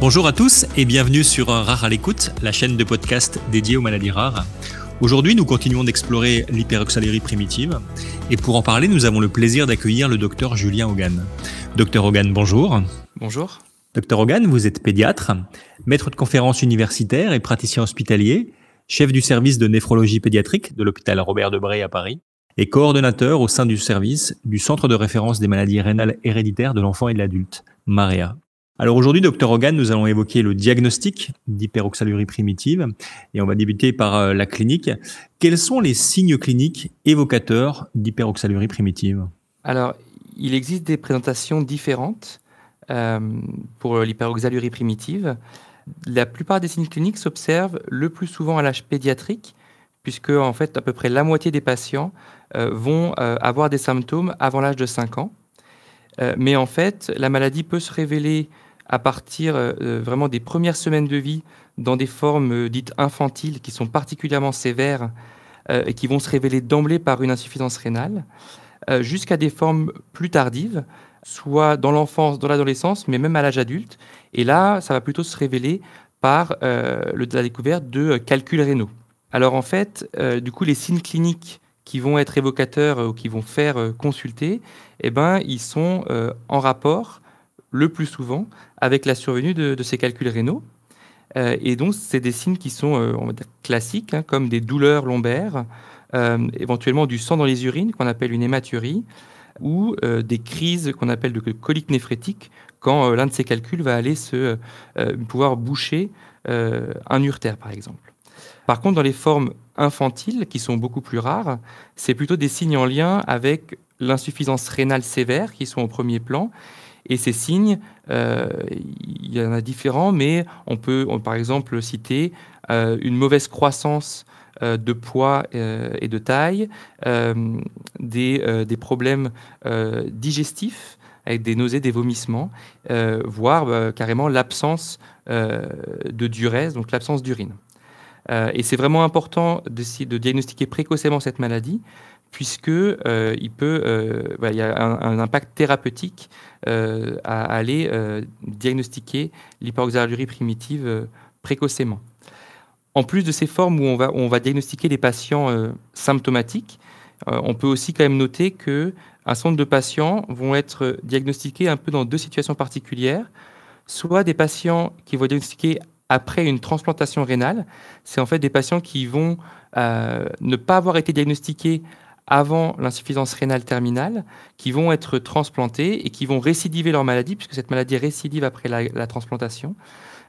Bonjour à tous et bienvenue sur Rare à l'écoute, la chaîne de podcast dédiée aux maladies rares. Aujourd'hui, nous continuons d'explorer l'hyperoxalérie primitive et pour en parler, nous avons le plaisir d'accueillir le docteur Julien Hogan. Docteur Hogan, bonjour. Bonjour. Docteur Hogan, vous êtes pédiatre, maître de conférences universitaire et praticien hospitalier, chef du service de néphrologie pédiatrique de l'hôpital Robert Debray à Paris et coordonnateur au sein du service du Centre de référence des maladies rénales héréditaires de l'enfant et de l'adulte, MAREA. Alors aujourd'hui, docteur Hogan, nous allons évoquer le diagnostic d'hyperoxalurie primitive et on va débuter par euh, la clinique. Quels sont les signes cliniques évocateurs d'hyperoxalurie primitive Alors, il existe des présentations différentes euh, pour l'hyperoxalurie primitive. La plupart des signes cliniques s'observent le plus souvent à l'âge pédiatrique, puisque en fait à peu près la moitié des patients euh, vont avoir des symptômes avant l'âge de 5 ans. mais en fait, la maladie peut se révéler à partir euh, euh, vraiment des premières semaines de vie dans des formes euh, dites infantiles qui sont particulièrement sévères et qui vont se révéler d'emblée par une insuffisance rénale, jusqu'à des formes plus tardives, soit dans l'enfance, dans l'adolescence, mais même à l'âge adulte. Et là, ça va plutôt se révéler par la découverte de calculs rénaux. Alors en fait, du coup, les signes cliniques qui vont être évocateurs ou qui vont faire consulter, et eh ben, ils sont en rapport le plus souvent avec la survenue de, ces calculs rénaux. Euh, et donc, c'est des signes qui sont euh, classiques, hein, comme des douleurs lombaires, euh, éventuellement du sang dans les urines, qu'on appelle une hématurie, ou des crises qu'on appelle de coliques néphrétiques quand l'un de ces calculs va aller se, pouvoir boucher un urtère, par exemple. Par contre, dans les formes infantiles, qui sont beaucoup plus rares, c'est plutôt des signes en lien avec l'insuffisance rénale sévère, qui sont au premier plan, et ces signes, euh, il y en a différents, mais on peut par exemple citer euh, une mauvaise croissance euh, de poids et de taille, des, problèmes digestifs avec des nausées, des vomissements, voire carrément l'absence de dures, donc l'absence d'urine. et c'est vraiment important de, de diagnostiquer précocement cette maladie puisque euh, il peut, euh, y a un, impact thérapeutique euh, à, aller diagnostiquer l'hyperoxalurie primitive précocement. En plus de ces formes où on va, diagnostiquer les patients symptomatiques, on peut aussi quand même noter que un certain de patients vont être diagnostiqués un peu dans deux situations particulières, soit des patients qui vont être diagnostiqués après une transplantation rénale, c'est en fait des patients qui vont ne pas avoir été diagnostiqués avant l'insuffisance rénale terminale qui vont être transplantés et qui vont récidiver leur maladie, puisque cette maladie récidive après la, transplantation.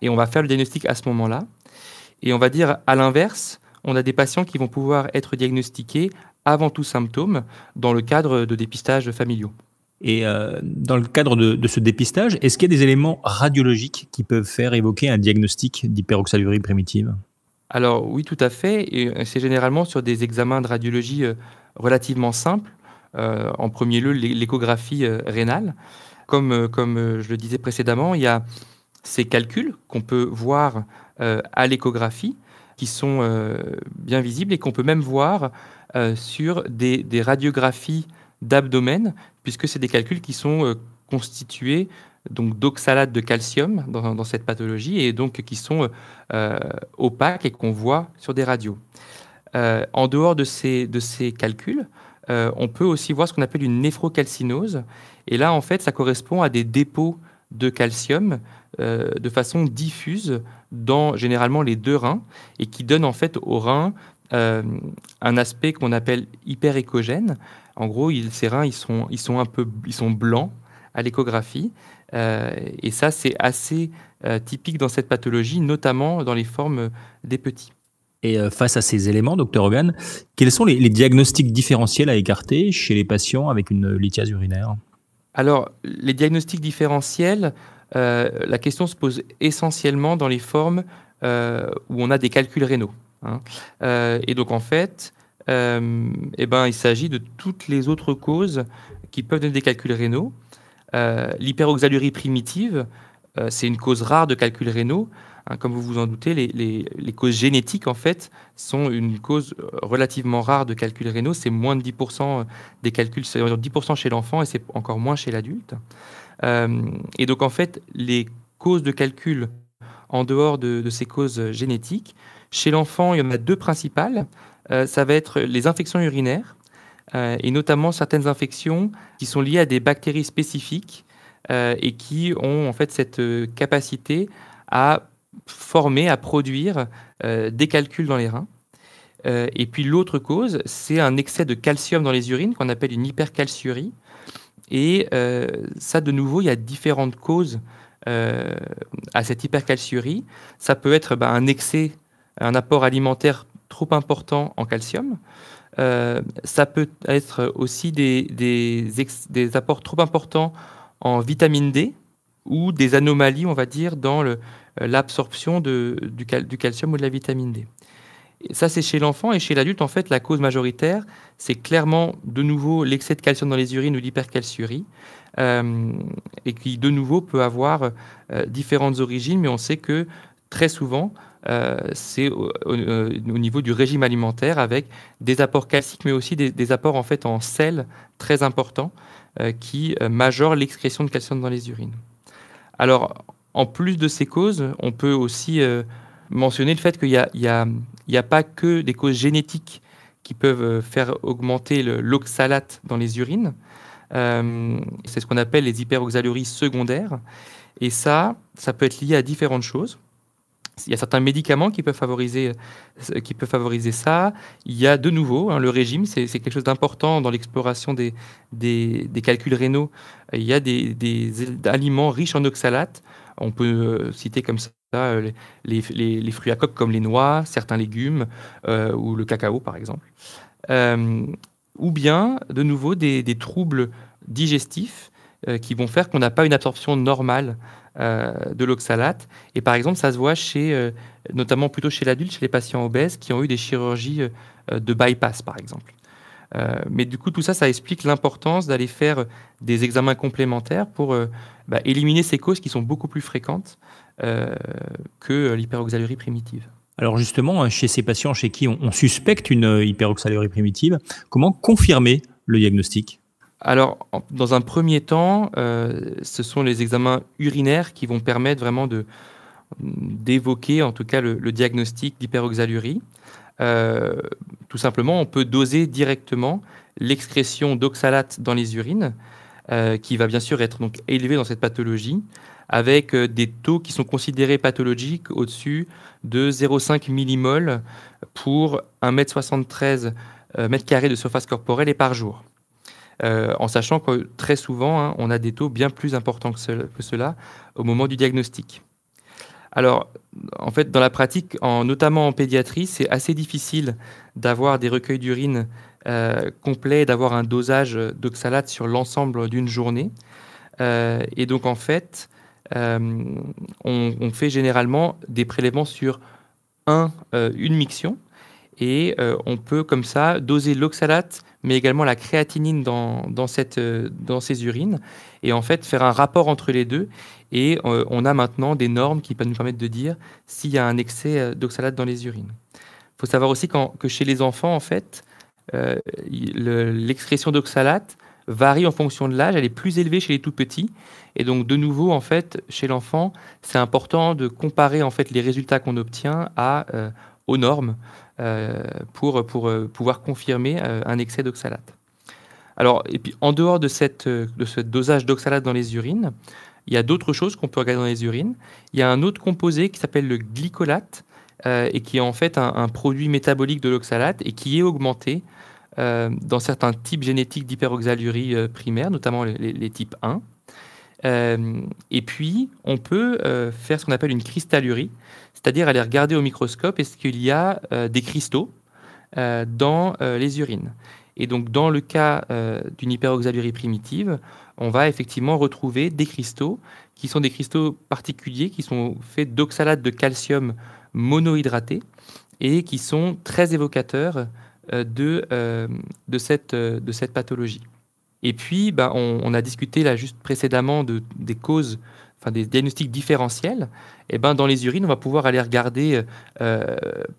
Et on va faire le diagnostic à ce moment-là. Et on va dire à l'inverse, on a des patients qui vont pouvoir être diagnostiqués avant tout symptôme dans le cadre de dépistages familiaux. Et euh, dans le cadre de, de ce dépistage, est-ce qu'il y a des éléments radiologiques qui peuvent faire évoquer un diagnostic d'hyperoxalurie primitive alors oui, tout à fait. Et euh, c'est généralement sur des examens de radiologie euh, relativement simples. Euh, en premier lieu, l'échographie euh, rénale. Comme, euh, comme je le disais précédemment, il y a ces calculs qu'on peut voir à l'échographie qui sont bien visibles et qu'on peut même voir sur des, radiographies d'abdomen, puisque c'est des calculs qui sont constitués donc d'oxalate de calcium dans, cette pathologie et donc qui sont opaques et qu'on voit sur des radios. Euh, en dehors de ces, de ces calculs, euh, on peut aussi voir ce qu'on appelle une néphrocalcinose. Et là, en fait, ça correspond à des dépôts de calcium euh, de façon diffuse dans généralement les deux reins et qui donnent en fait aux reins un aspect qu'on appelle hyper-écogène. En gros, ces reins, ils sont, ils sont un peu ils sont blancs à l'échographie. et ça, c'est assez typique dans cette pathologie, notamment dans les formes des petits. Et euh, face à ces éléments, docteur Hogan, quels sont les, diagnostics différentiels à écarter chez les patients avec une lithiase urinaire Alors, les diagnostics différentiels, euh, la question se pose essentiellement dans les formes euh, où on a des calculs rénaux. Hein. et donc, en fait, eh ben, il s'agit de toutes les autres causes qui peuvent donner des calculs rénaux. L'hyperoxalurie primitive, c'est une cause rare de calculs rénaux. Hein, comme vous vous en doutez, les, causes génétiques, en fait, sont une cause euh, relativement rare de calculs rénaux. C'est moins de 10% euh, des calculs, c'est 10% chez l'enfant et c'est encore moins chez l'adulte. Euh, et donc, en fait, les causes de calcul en dehors de, ces causes génétiques, chez l'enfant, il y en a deux principales. ça va être les infections urinaires et notamment certaines infections qui sont liées à des bactéries spécifiques et qui ont en fait cette capacité à formé à produire euh, des calculs dans les reins. Euh, et puis l'autre cause, c'est un excès de calcium dans les urines qu'on appelle une hypercalciurie. Et euh, ça, de nouveau, il y a différentes causes à cette hypercalciurie. Ça peut être bah, un excès, un apport alimentaire trop important en calcium. ça peut être aussi des, des apports trop importants en vitamine D ou des anomalies, on va dire, dans le, euh, l'absorption du, calcium ou de la vitamine D. ça, c'est chez l'enfant et chez l'adulte, en fait, la cause majoritaire, c'est clairement de nouveau l'excès de calcium dans les urines ou l'hypercalciurie, euh, et qui de nouveau peut avoir euh, différentes origines, mais on sait que très souvent, c'est au, niveau du régime alimentaire avec des apports calciques, mais aussi des, apports en fait en sel très importants qui majorent l'excrétion de calcium dans les urines. Alors, en plus de ces causes, on peut aussi euh, mentionner le fait qu'il n'y a, pas que des causes génétiques qui peuvent euh, faire augmenter l'oxalate dans les urines. Euh, c'est ce qu'on appelle les hyperoxaluries secondaires. Et ça, ça peut être lié à différentes choses. Il y a certains médicaments qui peuvent favoriser, euh, qui peuvent favoriser ça. Il y a de nouveau hein, le régime, c'est quelque chose d'important dans l'exploration des, des, calculs rénaux. Il y a des, aliments riches en oxalates. On peut euh, citer comme ça euh, les, les, fruits à coque comme les noix, certains légumes ou le cacao par exemple. ou bien, de nouveau, des, troubles digestifs qui vont faire qu'on n'a pas une absorption normale euh, de l'oxalate. Et par exemple, ça se voit chez, euh, notamment plutôt chez l'adulte, chez les patients obèses qui ont eu des chirurgies euh, de bypass, par exemple. mais du coup, tout ça, ça explique l'importance d'aller faire des examens complémentaires pour bah, éliminer ces causes qui sont beaucoup plus fréquentes que l'hyperoxalurie primitive. Alors justement, hein, chez ces patients chez qui on suspecte une hyperoxalurie primitive, comment confirmer le diagnostic alors, dans un premier temps, euh, ce sont les examens urinaires qui vont permettre vraiment d'évoquer en tout cas le, diagnostic d'hyperoxalurie. Euh, tout simplement, on peut doser directement l'excrétion d'oxalate dans les urines, euh, qui va bien sûr être élevée dans cette pathologie, avec des taux qui sont considérés pathologiques au-dessus de 0,5 millimoles pour 1,73 m, 2 de surface corporelle et par jour. Euh, en sachant que très souvent, hein, on a des taux bien plus importants que, cela au moment du diagnostic. Alors, en fait, dans la pratique, notamment en pédiatrie, c'est assez difficile d'avoir des recueils d'urine euh, complets, d'avoir un dosage d'oxalate sur l'ensemble d'une journée. Euh, et donc, en fait, on, fait généralement des prélèvements sur une miction, et euh, on peut comme ça doser l'oxalate, mais également la créatinine dans, dans, cette, euh, dans ces urines, et en fait faire un rapport entre les deux. Et euh, on a maintenant des normes qui peuvent nous permettre de dire s'il y a un excès d'oxalate dans les urines. Il faut savoir aussi que chez les enfants, en fait, l'excrétion d'oxalate varie en fonction de l'âge, elle est plus élevée chez les tout petits. Et donc, de nouveau, en fait, chez l'enfant, c'est important de comparer en fait les résultats qu'on obtient à, aux normes. Euh, pour, euh, pouvoir confirmer euh, un excès d'oxalate. Alors, et puis en dehors de, ce dosage d'oxalate dans les urines, il y a d'autres choses qu'on peut regarder dans les urines. Il y a un autre composé qui s'appelle le glycolate et qui est en fait un, produit métabolique de l'oxalate et qui est augmenté dans certains types génétiques d'hyperoxalurie primaire, notamment les, types 1. Euh, et puis, on peut euh, faire ce qu'on appelle une cristallurie, c'est-à-dire aller regarder au microscope est-ce qu'il y a euh, des cristaux dans les urines. Et donc, dans le cas d'une hyperoxalurie primitive, on va effectivement retrouver des cristaux qui sont des cristaux particuliers, qui sont faits d'oxalate de calcium monohydraté et qui sont très évocateurs de cette pathologie. Et puis, bah, on, a discuté là juste précédemment de, des causes, enfin des diagnostics différentiels. Et ben, dans les urines, on va pouvoir aller regarder euh,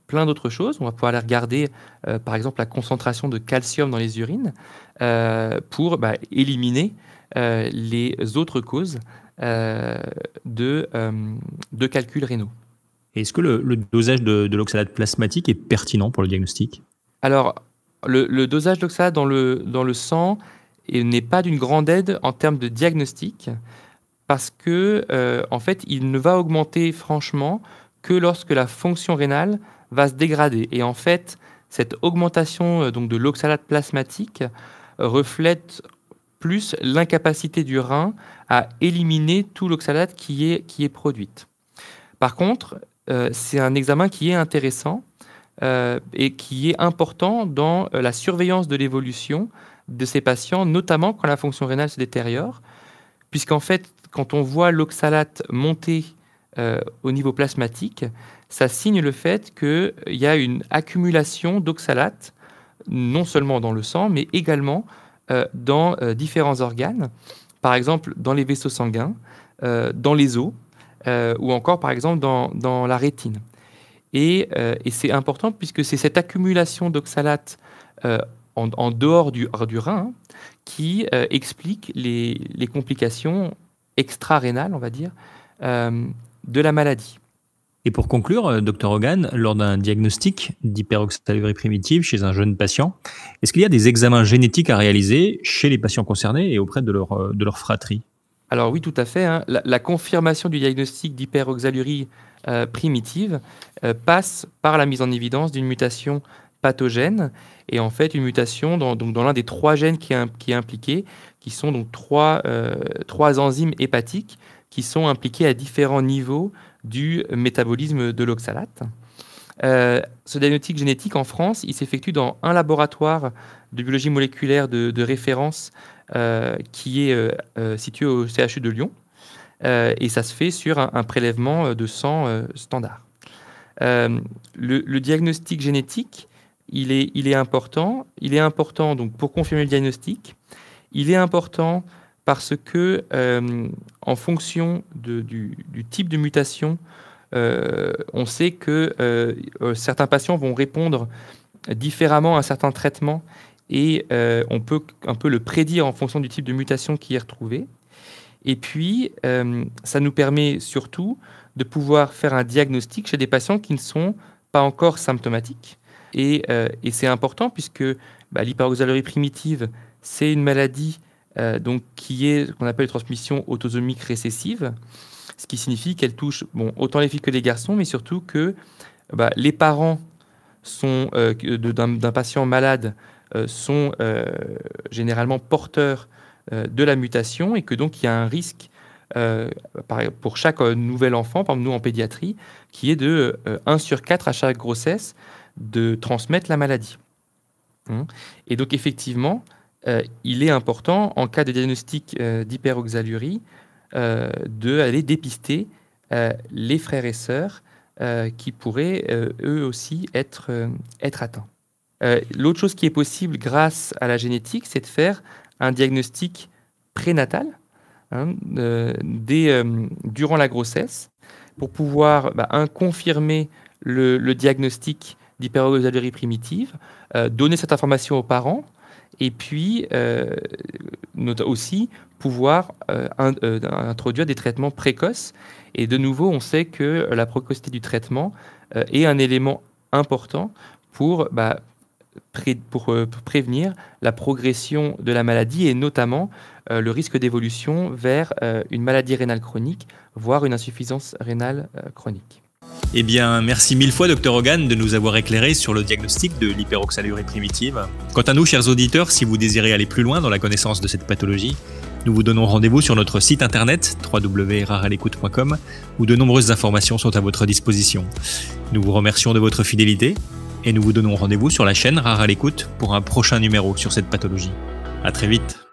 plein d'autres choses. On va pouvoir aller regarder, euh, par exemple, la concentration de calcium dans les urines euh, pour bah, éliminer les autres causes de, de calculs rénaux. Est-ce que le, dosage de, l'oxalate plasmatique est pertinent pour le diagnostic Alors, le, le, dosage d'oxalate dans le, dans le sang et n'est pas d'une grande aide en termes de diagnostic parce que euh, en fait il ne va augmenter franchement que lorsque la fonction rénale va se dégrader et en fait cette augmentation euh, de l'oxalate plasmatique reflète plus l'incapacité du rein à éliminer tout l'oxalate qui est, qui est produite. Par contre, euh, c'est un examen qui est intéressant et qui est important dans la surveillance de l'évolution de ces patients, notamment quand la fonction rénale se détériore, puisqu'en fait, quand on voit l'oxalate monter euh, au niveau plasmatique, ça signe le fait qu'il euh, y a une accumulation d'oxalate, non seulement dans le sang, mais également euh, dans différents organes, par exemple dans les vaisseaux sanguins, dans les os, ou encore par exemple dans, dans la rétine. Et, et c'est important puisque c'est cette accumulation d'oxalate en, dehors du, du rein, qui euh, explique les, complications extra-rénales, on va dire, euh, de la maladie. Et pour conclure, euh, docteur Hogan, lors d'un diagnostic d'hyperoxalurie primitive chez un jeune patient, est-ce qu'il y a des examens génétiques à réaliser chez les patients concernés et auprès de leur, de leur fratrie Alors oui, tout à fait. Hein. La, confirmation du diagnostic d'hyperoxalurie primitive passe par la mise en évidence d'une mutation pathogène et en fait une mutation dans, donc dans l'un des trois gènes qui est, impliqué, qui sont donc trois, euh, trois enzymes hépatiques qui sont impliquées à différents niveaux du métabolisme de l'oxalate. Euh, ce diagnostic génétique en France, il s'effectue dans un laboratoire de biologie moléculaire de, référence euh, qui est situé au CHU de Lyon. et ça se fait sur un, prélèvement de sang standard. le, diagnostic génétique, il est, important. Il est important donc pour confirmer le diagnostic. Il est important parce que euh, en fonction du, type de mutation, euh, on sait que euh, certains patients vont répondre différemment à certains traitements et on peut un peu le prédire en fonction du type de mutation qui est retrouvée. Et puis, ça nous permet surtout de pouvoir faire un diagnostic chez des patients qui ne sont pas encore symptomatiques euh, et, c'est important puisque bah, l'hyperoxalurie primitive, c'est une maladie euh, qui est ce qu'on appelle transmission autosomique récessive, ce qui signifie qu'elle touche autant les filles que les garçons, mais surtout que bah, les parents euh, d'un patient malade sont généralement porteurs de la mutation et que donc il y a un risque pour chaque nouvel enfant, par nous en pédiatrie, qui est de 1 sur 4 à chaque grossesse, de transmettre la maladie. Hein. Et donc effectivement, euh, il est important, en cas de diagnostic euh, d'hyperoxalurie, euh, d'aller dépister euh, les frères et sœurs qui pourraient eux aussi être, être atteints. L'autre chose qui est possible grâce à la génétique, c'est de faire un diagnostic prénatal hein, durant la grossesse pour pouvoir, bah, un, confirmer le diagnostic d'hyperosalurie primitive, euh, donner cette information aux parents, et puis euh, aussi pouvoir euh, introduire des traitements précoces. Et de nouveau, on sait que la précocité du traitement est un élément important bah, pour, prévenir la progression de la maladie et notamment le risque d'évolution vers une maladie rénale chronique, voire une insuffisance rénale chronique. Eh bien, merci mille fois, Dr Hogan, de nous avoir éclairé sur le diagnostic de l'hyperoxalurie primitive. Quant à nous, chers auditeurs, si vous désirez aller plus loin dans la connaissance de cette pathologie, nous vous donnons rendez-vous sur notre site internet www.rarelécoute.com où de nombreuses informations sont à votre disposition. Nous vous remercions de votre fidélité et nous vous donnons rendez-vous sur la chaîne Rare à l'écoute pour un prochain numéro sur cette pathologie. À très vite.